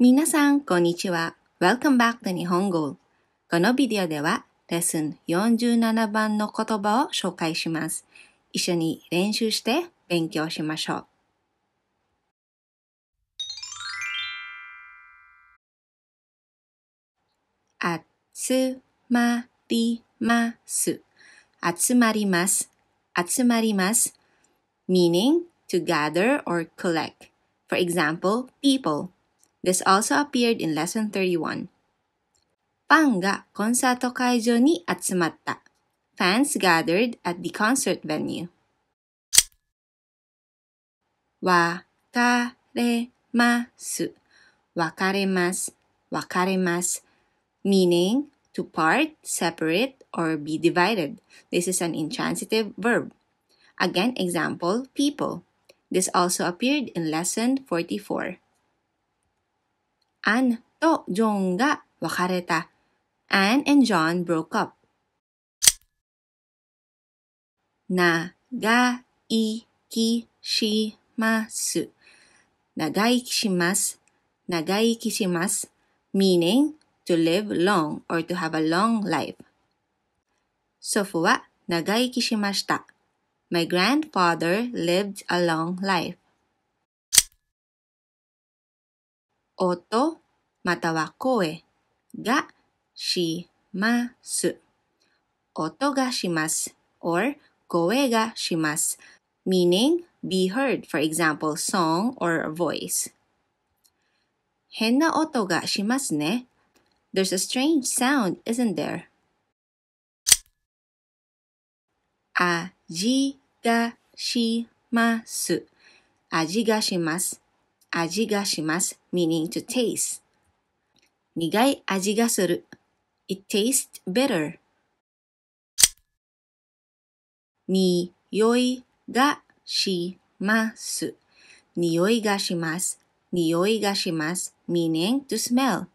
みなさん、こんにちは。Welcome back to 日本語。このビデオでは、レッスン47番の言葉を紹介します。一緒に練習して勉強しましょう。つまります。集まります。集まります。meaning to gather or collect. For example, people. This also appeared in Lesson 31. fans gathered at the concert venue. meaning to part, separate, or be divided. This is an intransitive verb. Again, example, people. This also appeared in lesson 44. Ann and John broke up. 長生きします。長生きします。長生きします。meaning to live long or to have a long life. 祖父は長生きしました。My grandfather lived a long life. 音または声がします。音がします。or 声がします。meaning be heard, for example, song or voice. 変な音がしますね。There's a strange sound, isn't there? 味がします。味がします。味がします。meaning to taste. 苦い味がする。It tastes better. にいがします。匂いがします。匂いがします。meaning to smell.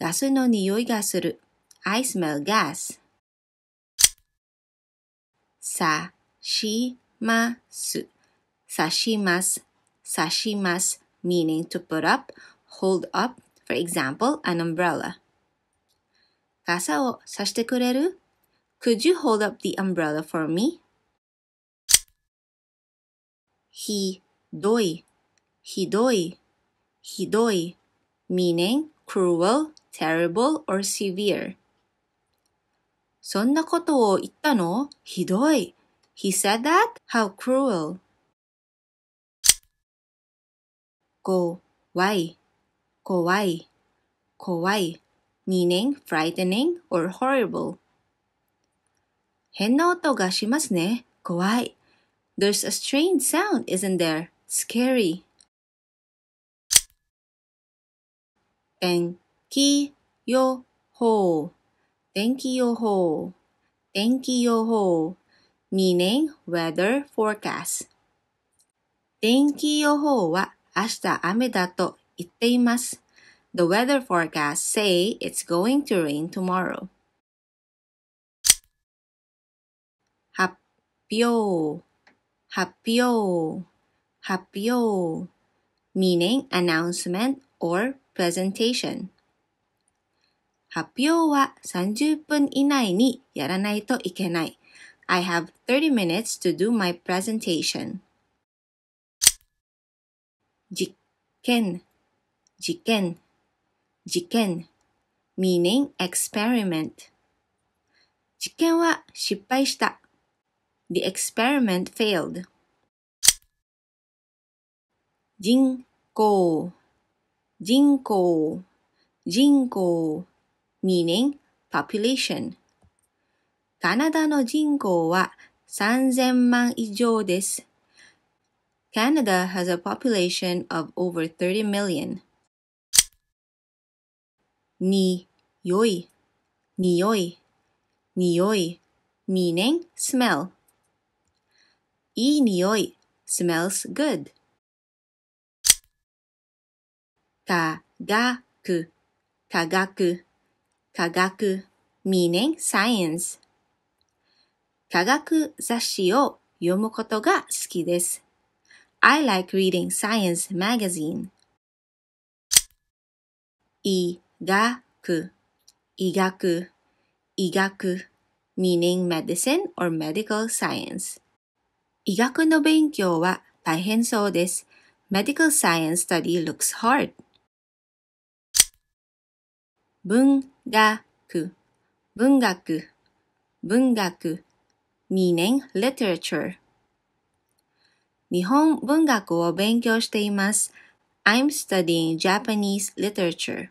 ガスの匂いがする。I smell gas. さします。刺します。Sashimas meaning to put up, hold up, for example, an umbrella. Kasa o sashite kureru? Could you hold up the umbrella for me? Hidoi, hidoi, hidoi, meaning cruel, terrible, or severe. そんなことを言ったのひどい。He said that? How cruel. go wai, kowai, kowai, meaning frightening or horrible. 変な音がしますね。怖い。There's a strange sound, isn't there? Scary. 天気予報天気予報天気予報 meaning weather forecast 天気予報は明日雨だと言っています。The weather forecast say it's going to rain tomorrow. 発表発表発表 meaning announcement or presentation 発表は30分以内にやらないといけない。I have 30 minutes to do my presentation. 実験、実験、実験、meaning experiment。実験は失敗した。The experiment failed. 人口、人口、人口、meaning population。カナダの人口は3000万以上です。Canada has a population of over 30 million. に、よい、によい、によい、meaning smell. いい匂い smells good. 科学、科学、科学 meaning science. 科学雑誌を読むことが好きです。I like reading science magazine. 医学医学医学 meaning medicine or medical science. Medical science study looks hard. 文学文学文学 meaning literature. 日本文学を勉強しています。I'm studying Japanese literature.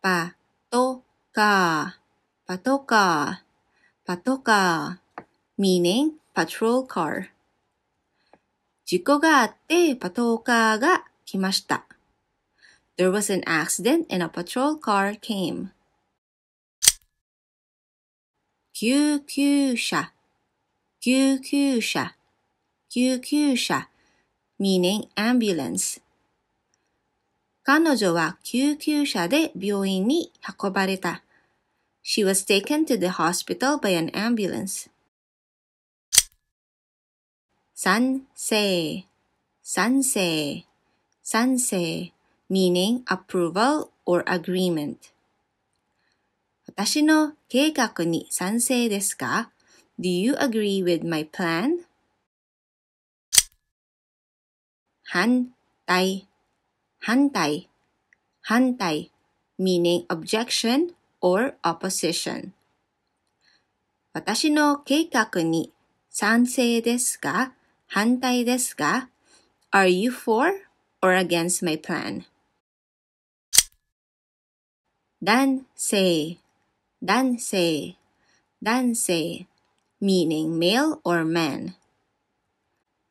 パトカー、パトカー、パトカー、meaning patrol car。事故があってパトカーが来ました。There was an accident and a patrol car came. 救急車救急車、救急車、meaning ambulance。彼女は救急車で病院に運ばれた。She was taken to the hospital by an ambulance. 賛成、賛成、賛成、meaning approval or agreement。私の計画に賛成ですか Do you agree with my plan? Hantai, hantai, hantai, meaning objection or opposition. 私の計画に賛成ですか反対ですか ?Are you for or against my plan? 男性、男性、男性。meaning male or man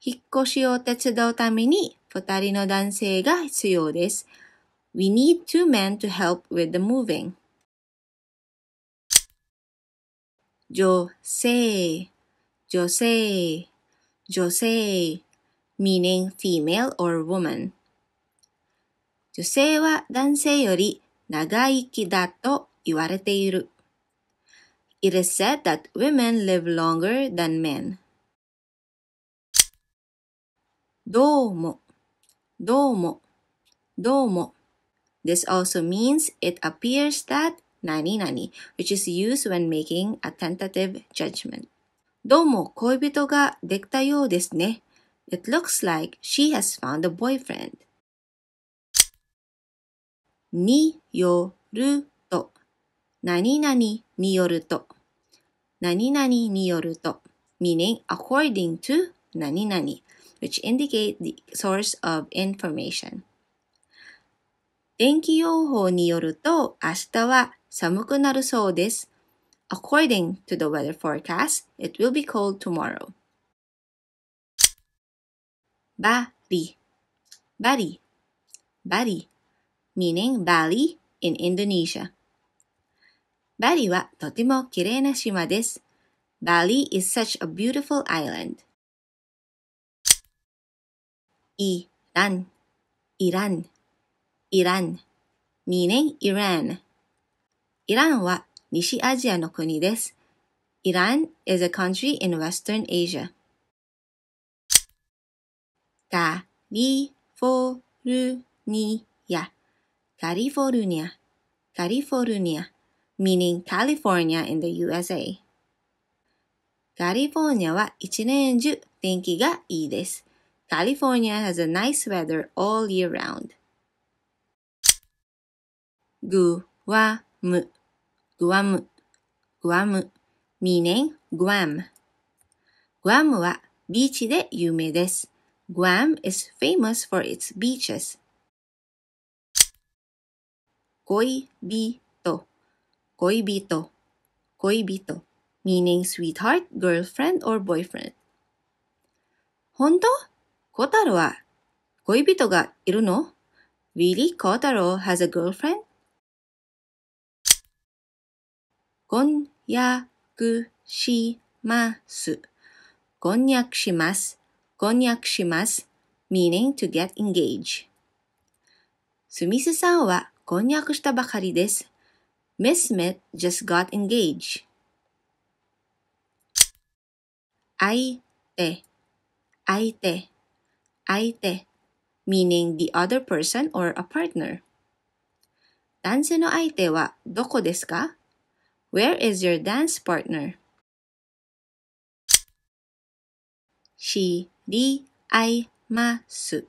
引っ越しを手伝うために二人の男性が必要です。We need two men to help with the moving. 女性、女性、女性 meaning female or woman 女性は男性より長生きだと言われている。It is said that women live longer than men. どうも、どうも、どうも。This also means it appears that 何々 which is used when making a tentative judgment. どうも恋人ができたようですね。It looks like she has found a boyfriend. による何々によると、何々によると、meaning according to 何々 which indicate the source of information 天気予報によると明日は寒くなるそうです。According to the weather forecast, it will be cold tomorrow. バリバリバリ meaning Bali in Indonesia バリはとても綺麗な島です。バリ i s such a beautiful island. イラン、イラン、イラン。2年イラン。イランは西アジアの国です。イラン is a country in Western Asia. カリフォルニア、カリフォルニア、カリフォルニア。meaning California in the USA カリフォルニアは一年中天気がいいです。California has a nice weather all year round. グワムグワムグワム meaning Guam. Guam はビーチで有名です。Guam is famous for its beaches. 恋人 koibito, koibito, meaning sweetheart, girlfriend, or boyfriend. 本当コタロは恋人がいるの ?Really? コタロ has a girlfriend? こんやくします。こんにゃくします。こんにゃくします。meaning to get engaged. スミスさんはこんにゃくしたばかりです。Miss Smith just got engaged. Aite, aite, aite, meaning the other person or a partner. 男性の相手はどこですか Where is your dance partner? 知り合います。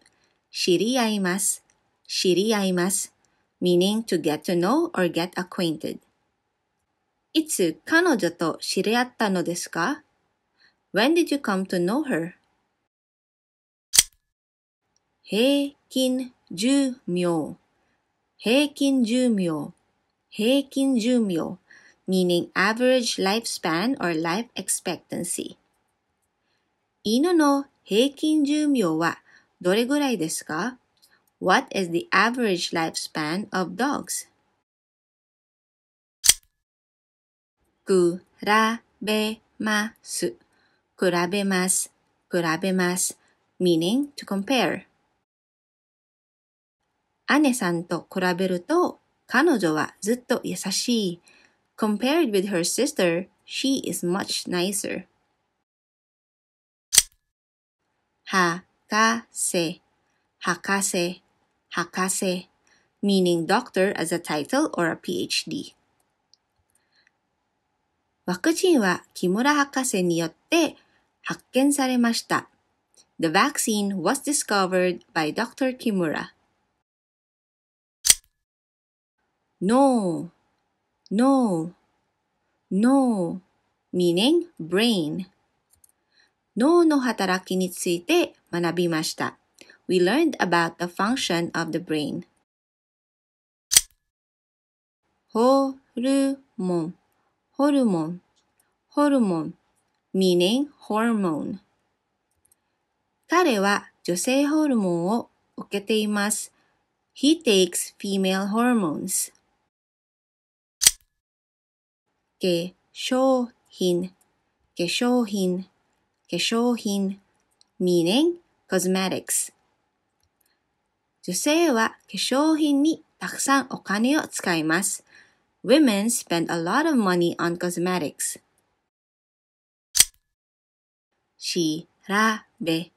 知り合います。知り合います。meaning to get to know or get acquainted. いつ彼女と知り合ったのですか ?When did you come to know her? 平均10秒平均10秒平均寿命 meaning average lifespan or life expectancy 犬の平均寿命はどれぐらいですか What is the average lifespan of dogs? Kurabemasu. Kurabemasu. Kurabemasu. Meaning to compare. Compared with her sister, she is much nicer. はかせ、はかせ。Hakase, meaning doctor as a title or a PhD. ワクチンは木村博士によって発見されました。The vaccine was discovered by Dr. Kimura. No, no, no, meaning brain. 脳の働きについて学びました。we learned about the function of the brain. Hormone, hormone, hormone, meaning hormone. 彼は女性ホルモンを受けています。He takes female hormones. meaning cosmetics. 女性は化粧品にたくさんお金を使います。Women spend a lot of money on cosmetics. しらべ、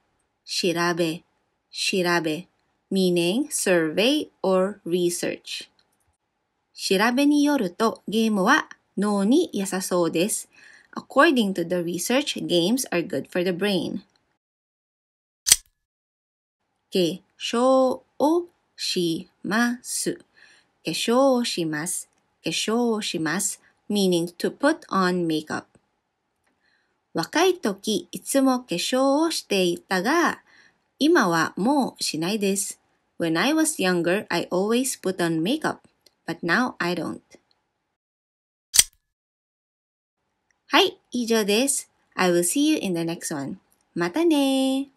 調べ、調べ。meaning survey or research. 調べによるとゲームは脳に良さそうです。According to the research, games are good for the brain. 化粧をします。化粧をします。化粧をします。meaning to put on makeup. 若い時、いつも化粧をしていたが、今はもうしないです。When I was younger, I always put on makeup, but now I don't. はい、以上です。I will see you in the next one. またね